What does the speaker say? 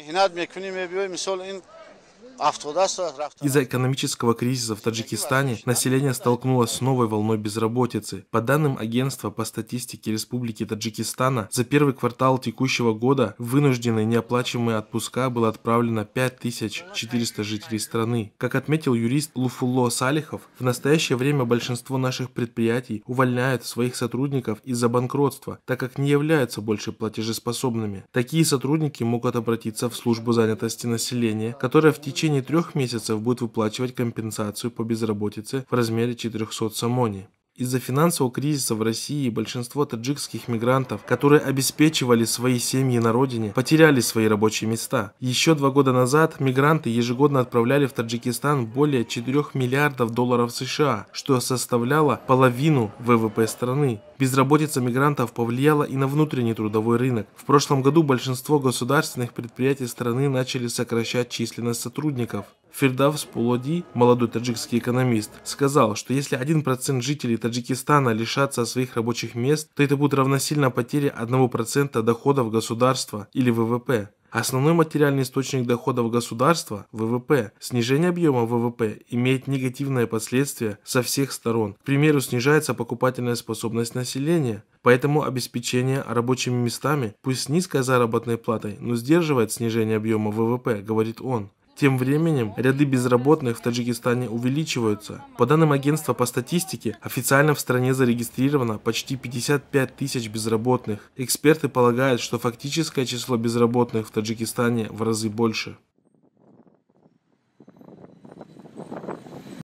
меҳнат мекунӣ мебиёӣ мисол ин Из-за экономического кризиса в Таджикистане население столкнулось с новой волной безработицы. По данным агентства по статистике Республики Таджикистана, за первый квартал текущего года в вынужденные неоплачиваемые отпуска было отправлено 5400 жителей страны. Как отметил юрист Луфулло Салихов, в настоящее время большинство наших предприятий увольняют своих сотрудников из-за банкротства, так как не являются больше платежеспособными. Такие сотрудники могут обратиться в службу занятости населения, которая в течение течение трех месяцев будет выплачивать компенсацию по безработице в размере 400 самони. Из-за финансового кризиса в России большинство таджикских мигрантов, которые обеспечивали свои семьи на родине, потеряли свои рабочие места. Еще два года назад мигранты ежегодно отправляли в Таджикистан более 4 миллиардов долларов США, что составляло половину ВВП страны. Безработица мигрантов повлияла и на внутренний трудовой рынок. В прошлом году большинство государственных предприятий страны начали сокращать численность сотрудников. Фердавс Пулоди, молодой таджикский экономист, сказал, что если 1% жителей Таджикистана лишатся своих рабочих мест, то это будет равносильно потере 1% доходов государства или ВВП. Основной материальный источник доходов государства – ВВП. Снижение объема ВВП имеет негативные последствия со всех сторон. К примеру, снижается покупательная способность населения, поэтому обеспечение рабочими местами, пусть с низкой заработной платой, но сдерживает снижение объема ВВП, говорит он. Тем временем ряды безработных в Таджикистане увеличиваются. По данным агентства по статистике, официально в стране зарегистрировано почти 55 тысяч безработных. Эксперты полагают, что фактическое число безработных в Таджикистане в разы больше.